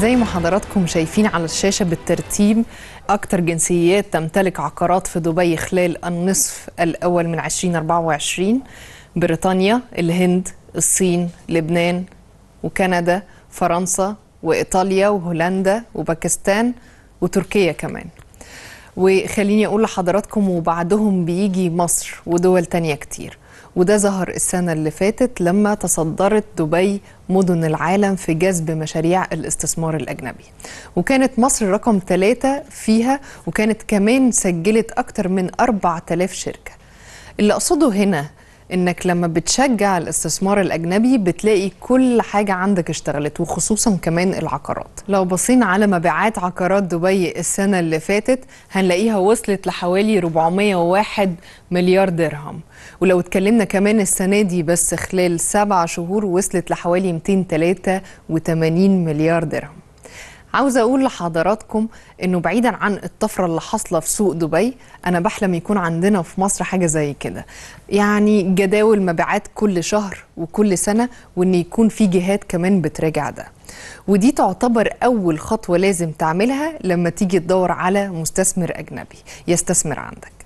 زي ما حضراتكم شايفين على الشاشة بالترتيب أكثر جنسيات تمتلك عقارات في دبي خلال النصف الأول من 2024 بريطانيا، الهند، الصين، لبنان وكندا، فرنسا وإيطاليا وهولندا وباكستان وتركيا كمان وخليني أقول لحضراتكم وبعدهم بيجي مصر ودول تانية كتير وده ظهر السنة اللي فاتت لما تصدرت دبي مدن العالم في جذب مشاريع الاستثمار الأجنبي وكانت مصر رقم ثلاثة فيها وكانت كمان سجلت أكتر من 4000 شركة اللي أقصده هنا انك لما بتشجع الاستثمار الاجنبي بتلاقي كل حاجه عندك اشتغلت وخصوصا كمان العقارات لو بصينا على مبيعات عقارات دبي السنه اللي فاتت هنلاقيها وصلت لحوالي 401 مليار درهم ولو اتكلمنا كمان السنه دي بس خلال سبع شهور وصلت لحوالي 283 مليار درهم عاوزه اقول لحضراتكم انه بعيدا عن الطفره اللي حاصله في سوق دبي انا بحلم يكون عندنا في مصر حاجه زي كده يعني جداول مبيعات كل شهر وكل سنه وان يكون في جهات كمان بتراجع ده ودي تعتبر اول خطوه لازم تعملها لما تيجي تدور على مستثمر اجنبي يستثمر عندك